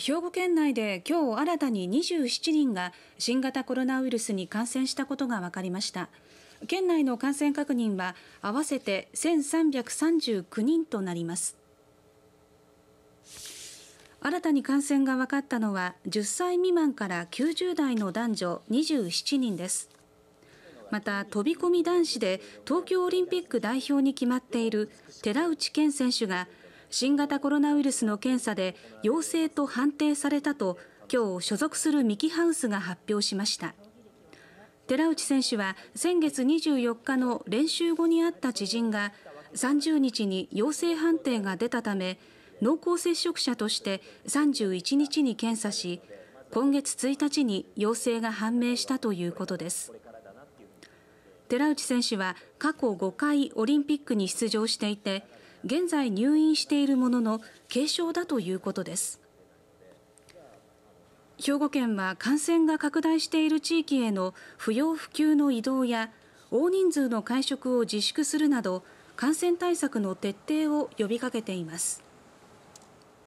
兵庫県内で今日新たに27人が新型コロナウイルスに感染したことが分かりました県内の感染確認は合わせて1339人となります新たに感染が分かったのは10歳未満から90代の男女27人ですまた飛び込み男子で東京オリンピック代表に決まっている寺内健選手が新型コロナウイルスの検査で陽性と判定されたと今日所属するミキハウスが発表しました寺内選手は先月24日の練習後に会った知人が30日に陽性判定が出たため濃厚接触者として31日に検査し今月1日に陽性が判明したということです寺内選手は過去5回オリンピックに出場していて現在入院しているものの軽症だということです。兵庫県は感染が拡大している地域への不要不急の移動や大人数の会食を自粛するなど感染対策の徹底を呼びかけています。